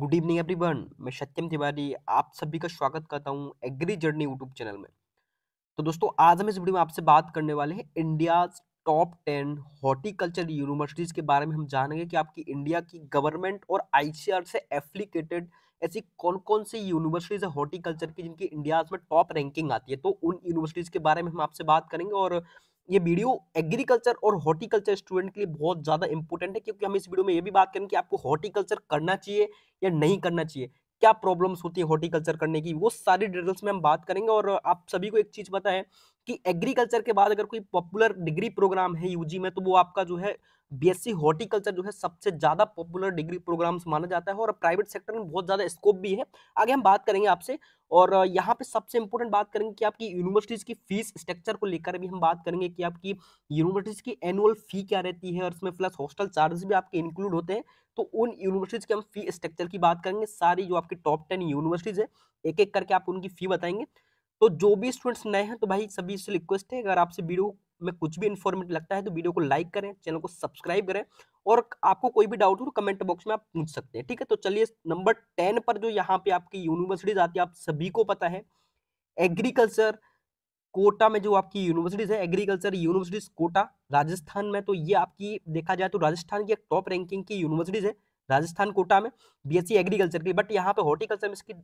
good evening everyone मैं सत्यम तिवारी आप सभी का स्वागत करता हूँ एग्री जर्नी यूट्यूब चैनल में तो दोस्तों आज हम इस वीडियो में आपसे बात करने वाले हैं India top ten horticulture universities के बारे में हम जानेंगे कि आपकी इंडिया की गवर्नमेंट और आईसीआर से एफ्लिकेटेड ऐसी कौन कौन सी यूनिवर्सिटीज़ है हॉर्टिकल्चर की जिनकी इंडिया में टॉप रैंकिंग आती है तो उन यूनिवर्सिटीज़ के बारे में हम आपसे बात करेंगे और ये वीडियो एग्रीकल्चर और हॉर्टिकल्चर स्टूडेंट के लिए बहुत ज़्यादा इंपॉर्टेंट है क्योंकि हम इस वीडियो में ये भी बात करें कि आपको हॉर्टिकल्चर करना चाहिए या नहीं करना चाहिए क्या प्रॉब्लम्स होती है हॉर्टिकल्चर करने की वो सारी डिटेल्स में हम बात करेंगे और आप सभी को एक चीज़ पता है कि एग्रीकल्चर के बाद अगर कोई पॉपुलर डिग्री प्रोग्राम है यूजी में तो वो आपका जो है बीएससी हॉर्टिकल्चर जो है सबसे ज़्यादा पॉपुलर डिग्री प्रोग्राम्स माना जाता है और प्राइवेट सेक्टर में बहुत ज़्यादा स्कोप भी है आगे हम बात करेंगे आपसे और यहाँ पे सबसे इम्पोर्टेंट बात करेंगे कि आपकी यूनिवर्सिटीज़ की फीस स्ट्रक्चर को लेकर भी हम बात करेंगे कि आपकी यूनिवर्सिटीज़ की एनुअल फ़ी क्या रहती है और उसमें प्लस हॉस्टल चार्जेस भी आपके इंक्लूड होते हैं तो उन यूनिवर्सिटीज़ के हम फी स्ट्रक्चर की बात करेंगे सारी जो आपकी टॉप टेन यूनिवर्सिटीज़ है एक एक करके आप उनकी फ़ी बताएंगे तो जो भी स्टूडेंट्स नए हैं तो भाई सभी से रिक्वेस्ट है अगर आपसे वीडियो में कुछ भी इन्फॉर्मेटिव लगता है तो वीडियो को लाइक करें चैनल को सब्सक्राइब करें और आपको कोई भी डाउट हो तो कमेंट बॉक्स में आप पूछ सकते हैं ठीक है तो चलिए नंबर टेन पर जो यहाँ पे आपकी यूनिवर्सिटीज आती है आप सभी को पता है एग्रीकल्चर कोटा में जो आपकी यूनिवर्सिटीज है एग्रीकल्चर यूनिवर्सिटीज कोटा राजस्थान में तो ये आपकी देखा जाए तो राजस्थान की एक टॉप रैंकिंग की यूनिवर्सिटीज है राजस्थान कोटा में बीएससी एग्रीकल्चर की बट यहाँ पे हॉर्टिकल्चर में इसकी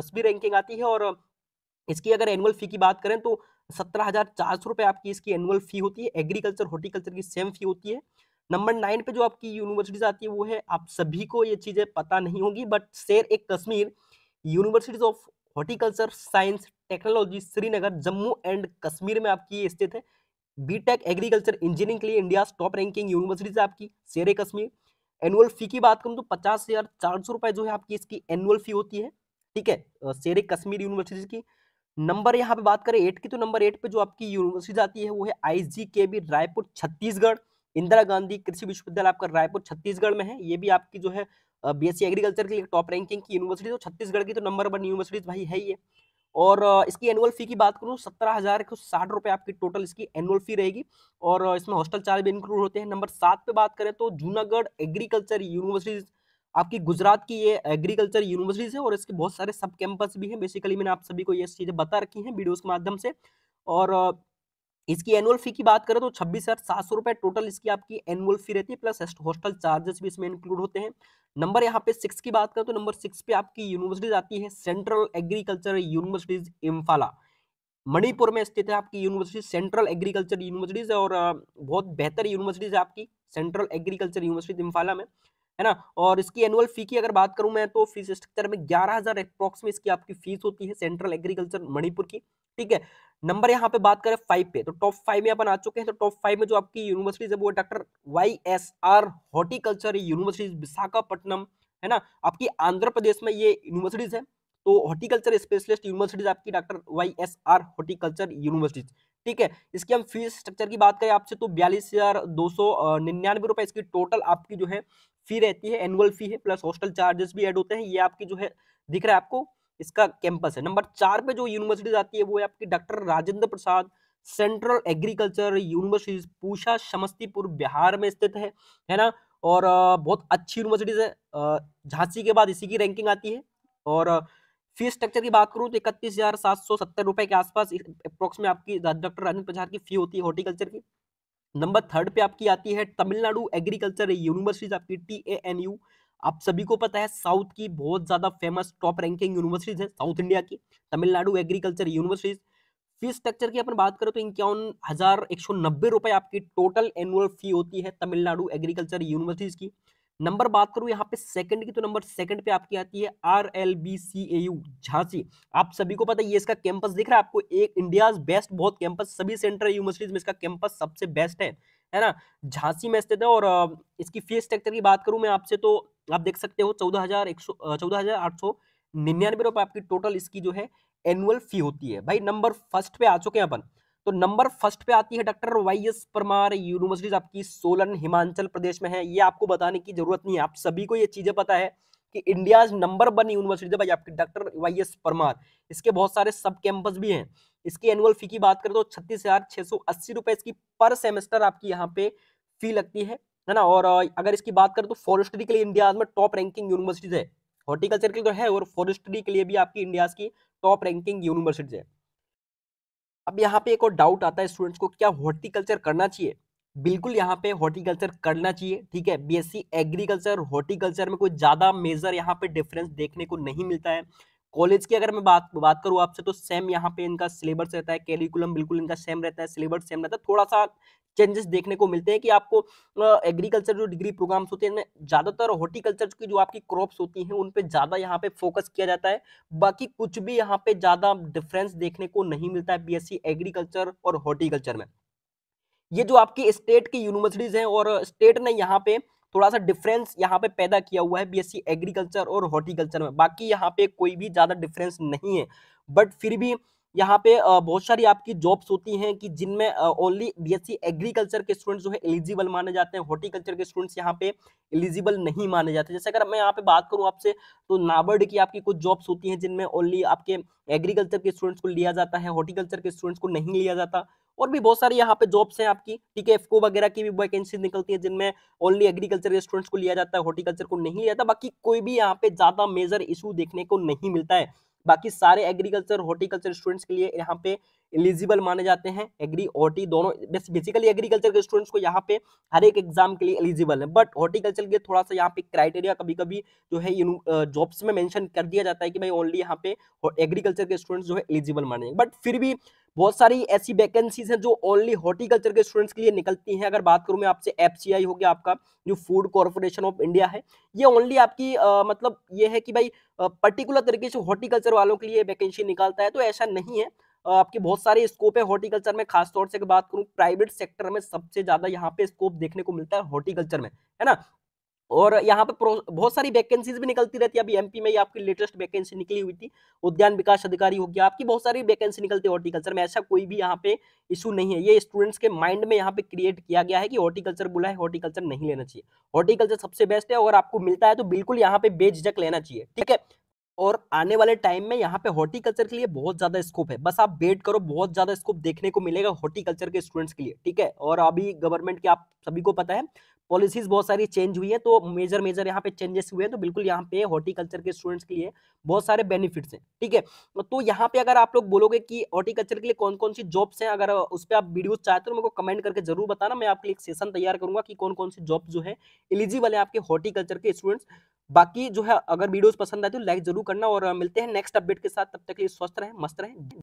दसवीं रैंकिंग आती है और इसकी अगर एनुअल फी की बात करें तो सत्रह हजार चार सौ रुपए आपकी इसकी एनुअल फी होती है एग्रीकल्चर हॉर्टिकल्चर की सेम फी होती है नंबर नाइन पे जो आपकी यूनिवर्सिटीज आती है वो है आप सभी को ये चीज़ें पता नहीं होगी बट शेर एक Kashmir universities of horticulture science technology Srinagar Jammu and Kashmir में आपकी स्थित है बीटेक एग्रीकल्चर इंजीनियरिंग के लिए इंडिया टॉप रैंकिंग यूनिवर्सिटीज आपकी शेर कश्मीर एनुअल फी की बात करूँ तो पचास हजार चार सौ जो है आपकी इसकी एनुअल फी होती है ठीक है शेर कश्मीर यूनिवर्सिटीज की नंबर यहाँ पे बात करें एट की तो नंबर एट पे जो आपकी यूनिवर्सिटी आती है वो है I G K V Raipur Chhattisgarh Indira Gandhi Krishi Vishwavidyalaya आपका रायपुर छत्तीसगढ़ में है ये भी आपकी जो है बीएससी एग्रीकल्चर के लिए टॉप रैंकिंग की यूनिवर्सिटी तो छत्तीसगढ़ की तो नंबर वन यूनिवर्सिटी भाई है ये और इसकी एनुअल फी की बात करूँ सत्रह हज़ार एक सौ साठ रुपये आपकी टोटल इसकी एनुअल फी रहेगी और इसमें हॉस्टल चार्ज भी इंक्लूड होते हैं नंबर सात पे बात करें तो जूनागढ़ एग्रीकल्चर यूनिवर्सिटीज़ आपकी गुजरात की ये एग्रीकल्चर यूनिवर्सिटीज है और इसके बहुत सारे सब कैंपस भी हैं बेसिकली मैंने आप सभी को ये चीज़ें बता रखी हैं वीडियोस के माध्यम से और इसकी एनुअल फी की बात करें तो छब्बीस हज़ार सात सौ रुपये टोटल इसकी आपकी एनुअल फी रहती है प्लस हॉस्टल चार्जेस भी इसमें इंक्लूड होते हैं नंबर यहाँ पे सिक्स की बात करें तो नंबर सिक्स पे आपकी यूनिवर्सिटीज आती है central agriculture universities Imphal Manipur में स्थित है आपकी यूनिवर्सिटी सेंट्रल एग्रीकल्चर यूनिवर्सिटीज और बहुत बेहतर यूनिवर्सिटीज है आपकी सेंट्रल एग्रीकल्चर यूनिवर्सिटी इम्फाला में है ना और इसकी एनुअल फी की अगर बात करूं मैं तो फीस स्ट्रक्चर में ग्यारह हजार अप्रोक्स में इसकी आपकी फीस होती है सेंट्रल एग्रीकल्चर मणिपुर की ठीक है नंबर यहाँ पे बात करें फाइव पे तो टॉप फाइव में अपन आ चुके हैं तो टॉप फाइव में जो आपकी यूनिवर्सिटीज है वो doctor Y S R horticulture universities Visakhapatnam है ना आपकी आंध्र प्रदेश में ये यूनिवर्सिटीज है तो हॉर्टिकल्चर स्पेशलिस्ट यूनिवर्सिटीज आपकी doctor Y S R horticulture universities ठीक है इसकी हम फीस स्ट्रक्चर की बात करें आपसे तो बयालीस हजार दो सौ निन्यानवे रुपए इसकी टोटल आपकी जो है फी रहती है एनुअल फी है प्लस हॉस्टल चार्जेस भी एड होते हैं ये आपकी जो है दिख रहा है आपको इसका कैंपस है नंबर चार पे जो यूनिवर्सिटीज आती है वो है आपकी doctor Rajendra Prasad central agriculture universities Pusa Samastipur Bihar में स्थित है है ना और बहुत अच्छी यूनिवर्सिटीज है झांसी के बाद इसी की रैंकिंग आती है और फीस स्ट्रक्चर की बात करूँ तो इकतीस हजार सात सौ सत्तर रुपए के आसपास अप्रोक्स में आपकी डॉक्टर राजेंद्र प्रसाद की फी होती है हॉर्टिकल्चर की नंबर थर्ड पे आपकी आती है तमिलनाडु एग्रीकल्चर यूनिवर्सिटीज आपकी टी ए एन यू आप सभी को पता है साउथ की बहुत ज्यादा फेमस टॉप रैंकिंग यूनिवर्सिटीज है साउथ इंडिया की Tamil Nadu agriculture universities fees structure की अपन बात करें तो इक्यावन हजार एक सौ नब्बे रुपए आपकी टोटल एनुअल फी होती है तमिलनाडु एग्रीकल्चर यूनिवर्सिटीज की नंबर बात करूं यहाँ पे सेकंड की तो नंबर सेकंड पे आपकी आती है R L B C A U Jhansi आप सभी को पता है ये इसका कैंपस दिख रहा है आपको एक इंडिया बेस्ट बहुत कैंपस सभी सेंट्रल यूनिवर्सिटीज में इसका कैंपस सबसे बेस्ट है है ना झांसी में स्थित है और इसकी फीस स्ट्रक्चर की बात करूं मैं आपसे तो आप देख सकते हो चौदह हजार एक सौ चौदह हजार आठ सौ निन्यानवे रुपए आपकी टोटल इसकी जो है एनुअल फी होती है भाई नंबर फर्स्ट पे आ चुके हैं अपन तो नंबर फर्स्ट पे आती है doctor Y S Parmar universities आपकी सोलन हिमाचल प्रदेश में है ये आपको बताने की जरूरत नहीं है आप सभी को ये चीजें पता है कि इंडिया नंबर वन यूनिवर्सिटी भाई आपकी डॉक्टर वाई एस परमार इसके बहुत सारे सब कैंपस भी हैं इसकी एनुअल फी की बात करें तो छत्तीस हजार छह सौ अस्सी रुपए इसकी पर सेमेस्टर आपकी यहाँ पे फी लगती है है ना और अगर इसकी बात करें तो फॉरेस्ट्री के लिए इंडिया में टॉप रैंकिंग यूनिवर्सिटीज है हॉर्टिकल्चर के लिए तो है और फॉरेस्ट्री के लिए भी आपकी इंडिया की टॉप रैंकिंग यूनिवर्सिटीज है अब यहाँ पे एक और डाउट आता है स्टूडेंट्स को क्या हॉर्टिकल्चर करना चाहिए बिल्कुल यहाँ पे हॉर्टिकल्चर करना चाहिए ठीक है बीएससी एग्रीकल्चर हॉर्टिकल्चर में कोई ज़्यादा मेजर यहाँ पे डिफरेंस देखने को नहीं मिलता है कॉलेज की अगर मैं बात बात करूँ आपसे तो सेम यहाँ पे इनका सिलेबस रहता है कैरिकुलम बिल्कुल इनका सेम रहता है सिलेबस सेम रहता है थोड़ा सा चेंजेस देखने को मिलते हैं कि आपको एग्रीकल्चर जो डिग्री प्रोग्राम्स होते हैं ज़्यादातर हॉर्टिकल्चर की जो आपकी क्रॉप्स होती हैं उन पे ज़्यादा यहाँ पे फोकस किया जाता है बाकी कुछ भी यहाँ पे ज़्यादा डिफरेंस देखने को नहीं मिलता है बीएससी एग्रीकल्चर और हॉर्टिकल्चर में ये जो आपकी स्टेट की यूनिवर्सिटीज़ हैं और स्टेट ने यहाँ पे थोड़ा सा डिफरेंस यहाँ पे पैदा किया हुआ है बीएससी एग्रीकल्चर और हॉर्टिकल्चर में बाकी यहाँ पे कोई भी ज़्यादा डिफरेंस नहीं है बट फिर भी यहाँ पे बहुत सारी आपकी जॉब्स होती हैं कि जिनमें ओनली बीएससी एग्रीकल्चर के स्टूडेंट्स जो है एलिजिबल माने जाते हैं हॉर्टिकल्चर के स्टूडेंट्स यहाँ पे एलिजिबल नहीं माने जाते जैसे अगर मैं यहाँ पे बात करूँ आपसे तो नाबर्ड की आपकी कुछ जॉब्स होती हैं जिनमें ओनली आपके एग्रीकल्चर के स्टूडेंट्स को लिया जाता है हॉर्टिकल्चर के स्टूडेंट्स को नहीं लिया जाता और भी बहुत सारी यहाँ पे जॉब्स हैं आपकी ठीक है एफको वगैरह की भी वैकेंसी निकलती है जिनमें ओनली एग्रीकल्चर के स्टूडेंट्स को लिया जाता है हॉर्टिकल्चर को नहीं लिया जाता बाकी कोई भी यहाँ पे ज्यादा मेजर इशू देखने को नहीं मिलता है बाकी सारे एग्रीकल्चर हॉर्टिकल्चर स्टूडेंट्स के लिए यहाँ पे एलिजिबल माने जाते हैं एग्री हॉर्टी दोनों बेसिकली एग्रीकल्चर के स्टूडेंट्स को यहाँ पे हर एक एग्जाम के लिए एलिजिबल है बट हॉर्टिकल्चर के थोड़ा सा यहाँ पे क्राइटेरिया कभी कभी जो है जॉब्स में मेंशन कर दिया जाता है कि भाई ओनली यहाँ पे एग्रीकल्चर के स्टूडेंट्स जो है एलिजिबल माने बट फिर भी बहुत सारी ऐसी वैकेंसीज हैं जो ओनली हॉर्टिकल्चर के स्टूडेंट्स के लिए निकलती हैं अगर बात करूं मैं आपसे एफ हो गया आपका जो फूड कॉरपोरेशन ऑफ इंडिया है ये ओनली आपकी आ, मतलब ये है कि भाई पर्टिकुलर तरीके से हॉर्टिकल्चर वालों के लिए वैकेंसी निकालता है तो ऐसा नहीं है आपके बहुत सारे स्कोप है हॉर्टिकल्चर में खासतौर से बात करूँ प्राइवेट सेक्टर में सबसे ज्यादा यहाँ पे स्कोप देखने को मिलता है हॉर्टिकल्चर में है ना और यहाँ पे बहुत सारी वैकेंसीज भी निकलती रहती है अभी एमपी में ये आपकी लेटेस्ट वैकेंसी निकली हुई थी उद्यान विकास अधिकारी हो गया आपकी बहुत सारी वैकेंसी निकलती है हॉर्टिकल्चर में ऐसा कोई भी यहाँ पे इशू नहीं है ये स्टूडेंट्स के माइंड में यहाँ पे क्रिएट किया गया है कि हॉर्टिकल्चर बोला है हॉर्टिकल्चर नहीं लेना चाहिए हॉर्टिकल्चर सबसे बेस्ट है अगर आपको मिलता है तो बिल्कुल यहाँ पे बेझिझक लेना चाहिए ठीक है और आने वाले टाइम में यहाँ पे हॉर्टिकल्चर के लिए बहुत ज्यादा स्कोप है बस आप वेट करो बहुत ज्यादा स्कोप देखने को मिलेगा हॉर्टिकल्चर के स्टूडेंट्स के लिए ठीक है और अभी गवर्नमेंट के आप सभी को पता है पॉलिसीज बहुत सारी चेंज हुई है तो मेजर मेजर यहाँ पे चेंजेस हुए हैं तो बिल्कुल यहाँ पे हॉर्टिकल्चर के स्टूडेंट्स के लिए बहुत सारे बेनिफिट्स हैं ठीक है तो यहाँ पे अगर आप लोग बोलोगे कि हॉर्टिकल्चर के लिए कौन कौन सी जॉब्स हैं अगर उस पर आप वीडियो चाहते हो मेरे को कमेंट करके जरूर बताना मैं आपके लिए एक सेशन तैयार करूंगा कि कौन कौन सी जॉब जो है एलिजिबल है आपके हॉर्टिकल्चर के स्टूडेंट्स बाकी जो है अगर वीडियोज पसंद आए तो लाइक जरूर करना और मिलते हैं नेक्स्ट अपडेट के साथ तब तक के लिए स्वस्थ रहें मस्त रहें